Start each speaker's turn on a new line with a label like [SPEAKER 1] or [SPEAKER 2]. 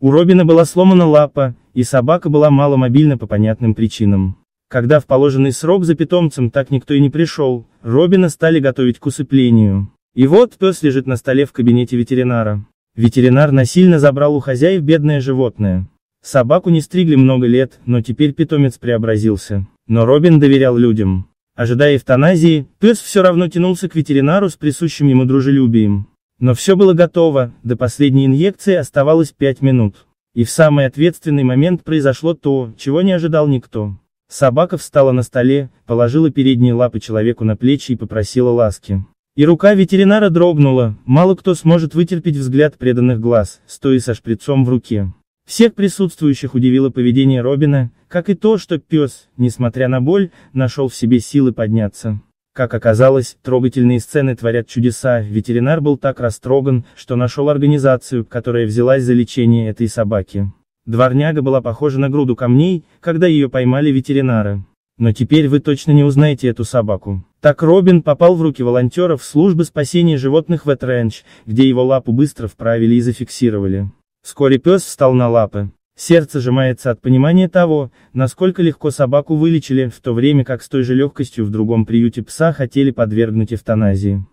[SPEAKER 1] У Робина была сломана лапа, и собака была маломобильна по понятным причинам. Когда в положенный срок за питомцем так никто и не пришел, Робина стали готовить к усыплению. И вот пес лежит на столе в кабинете ветеринара. Ветеринар насильно забрал у хозяев бедное животное. Собаку не стригли много лет, но теперь питомец преобразился. Но Робин доверял людям. Ожидая эвтаназии, пес все равно тянулся к ветеринару с присущим ему дружелюбием. Но все было готово, до последней инъекции оставалось 5 минут. И в самый ответственный момент произошло то, чего не ожидал никто. Собака встала на столе, положила передние лапы человеку на плечи и попросила ласки. И рука ветеринара дрогнула, мало кто сможет вытерпеть взгляд преданных глаз, стоя со шприцом в руке. Всех присутствующих удивило поведение Робина, как и то, что пес, несмотря на боль, нашел в себе силы подняться. Как оказалось, трогательные сцены творят чудеса, ветеринар был так растроган, что нашел организацию, которая взялась за лечение этой собаки. Дворняга была похожа на груду камней, когда ее поймали ветеринары. Но теперь вы точно не узнаете эту собаку. Так Робин попал в руки волонтеров службы спасения животных в Этренч, где его лапу быстро вправили и зафиксировали. Вскоре пес встал на лапы. Сердце сжимается от понимания того, насколько легко собаку вылечили, в то время как с той же легкостью в другом приюте пса хотели подвергнуть эвтаназии.